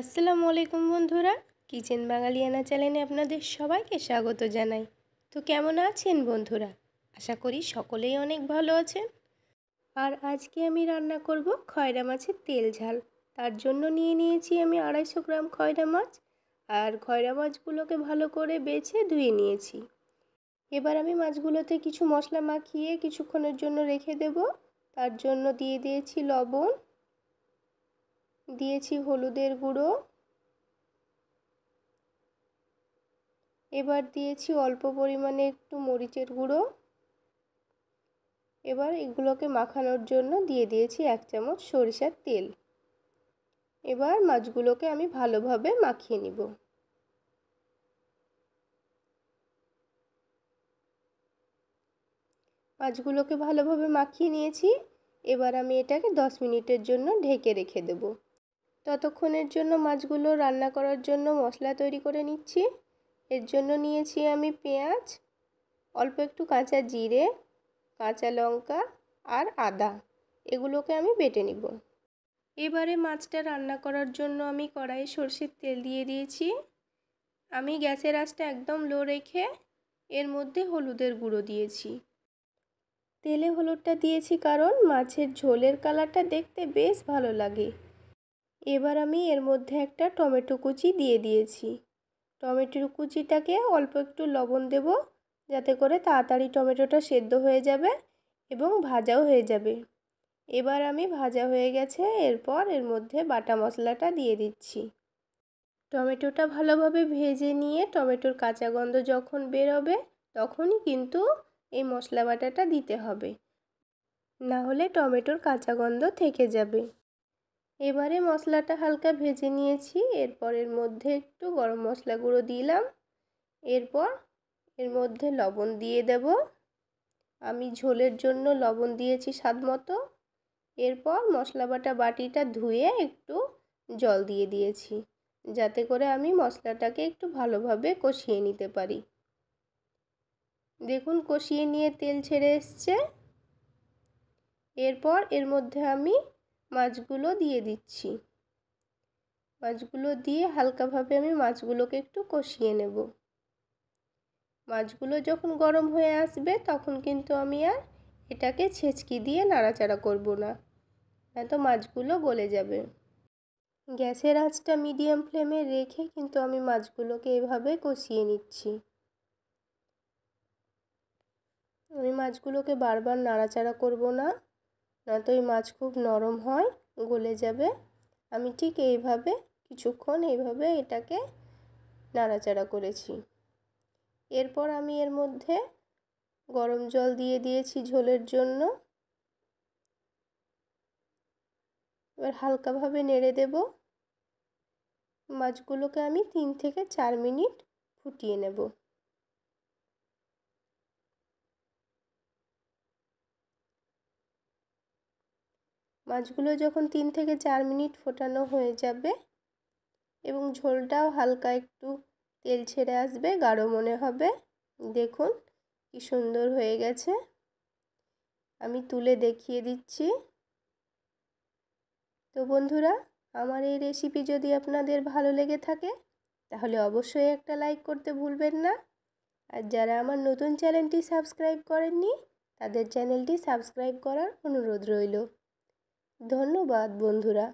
আসসালামু আলাইকুম বন্ধুরা কিচেন বাঙালিয়ানা চ্যানেলে আপনাদের সবাইকে স্বাগত জানাই তো কেমন আছেন বন্ধুরা আশা করি সকলেই অনেক ভালো আছেন আর আজকে আমি রান্না করব খয়রা মাছের তেল ঝাল তার জন্য নিয়ে নিয়েছি আমি আড়াইশো গ্রাম খয়রা মাছ আর খয়রা মাছগুলোকে ভালো করে বেছে ধুয়ে নিয়েছি এবার আমি মাছগুলোতে কিছু মশলা মাখিয়ে কিছুক্ষণের জন্য রেখে দেব তার জন্য দিয়ে দিয়েছি লবণ দিয়েছি হলুদের গুঁড়ো এবার দিয়েছি অল্প পরিমাণে একটু মরিচের গুঁড়ো এবার এগুলোকে মাখানোর জন্য দিয়ে দিয়েছি এক চামচ সরিষার তেল এবার মাছগুলোকে আমি ভালোভাবে মাখিয়ে নিব মাছগুলোকে ভালোভাবে মাখিয়ে নিয়েছি এবার আমি এটাকে দশ মিনিটের জন্য ঢেকে রেখে দেবো ততক্ষণের জন্য মাছগুলো রান্না করার জন্য মশলা তৈরি করে নিচ্ছি এর জন্য নিয়েছি আমি পেঁয়াজ অল্প একটু কাঁচা জিরে কাঁচা লঙ্কা আর আদা এগুলোকে আমি বেটে নিব এবারে মাছটা রান্না করার জন্য আমি কড়াইয়ে সর্ষের তেল দিয়ে দিয়েছি আমি গ্যাসের আঁচটা একদম লো রেখে এর মধ্যে হলুদের গুঁড়ো দিয়েছি তেলে হলুদটা দিয়েছি কারণ মাছের ঝোলের কালারটা দেখতে বেশ ভালো লাগে এবার আমি এর মধ্যে একটা টমেটো কুচি দিয়ে দিয়েছি টমেটোর কুচিটাকে অল্প একটু লবণ দেব যাতে করে তাড়াতাড়ি টমেটোটা সেদ্ধ হয়ে যাবে এবং ভাজাও হয়ে যাবে এবার আমি ভাজা হয়ে গেছে এরপর এর মধ্যে বাটা মশলাটা দিয়ে দিচ্ছি টমেটোটা ভালোভাবে ভেজে নিয়ে টমেটোর কাঁচা গন্ধ যখন বেরোবে তখনই কিন্তু এই মশলা বাটাটা দিতে হবে না হলে টমেটোর কাঁচা গন্ধ থেকে যাবে এবারে মশলাটা হালকা ভেজে নিয়েছি এরপর এর মধ্যে একটু গরম মশলা গুঁড়ো দিলাম এরপর এর মধ্যে লবণ দিয়ে দেব আমি ঝোলের জন্য লবণ দিয়েছি স্বাদ মতো এরপর মশলা বাটা বাটিটা ধুয়ে একটু জল দিয়ে দিয়েছি যাতে করে আমি মশলাটাকে একটু ভালোভাবে কষিয়ে নিতে পারি দেখুন কষিয়ে নিয়ে তেল ছেড়ে এসছে এরপর এর মধ্যে আমি মাছগুলো দিয়ে দিচ্ছি মাছগুলো দিয়ে হালকাভাবে আমি মাছগুলোকে একটু কষিয়ে নেব মাছগুলো যখন গরম হয়ে আসবে তখন কিন্তু আমি আর এটাকে ছেঁচকি দিয়ে নাড়াচাড়া করব না তো মাছগুলো গলে যাবে গ্যাসের আঁচটা মিডিয়াম ফ্লেমে রেখে কিন্তু আমি মাছগুলোকে এভাবে কষিয়ে নিচ্ছি আমি মাছগুলোকে বারবার নাড়াচাড়া করব না নয়তো মাছ খুব নরম হয় গলে যাবে আমি ঠিক এইভাবে কিছুক্ষণ এইভাবে এটাকে নাড়াচাড়া করেছি এরপর আমি এর মধ্যে গরম জল দিয়ে দিয়েছি ঝোলের জন্য এবার হালকাভাবে নেড়ে দেব মাছগুলোকে আমি তিন থেকে চার মিনিট ফুটিয়ে নেব মাছগুলো যখন তিন থেকে চার মিনিট ফোটানো হয়ে যাবে এবং ঝোলটাও হালকা একটু তেল ছেড়ে আসবে গাঢ় মনে হবে দেখুন কি সুন্দর হয়ে গেছে আমি তুলে দেখিয়ে দিচ্ছি তো বন্ধুরা আমার এই রেসিপি যদি আপনাদের ভালো লেগে থাকে তাহলে অবশ্যই একটা লাইক করতে ভুলবেন না আর যারা আমার নতুন চ্যানেলটি সাবস্ক্রাইব করেননি তাদের চ্যানেলটি সাবস্ক্রাইব করার অনুরোধ রইল ধন্যবাদ বন্ধুরা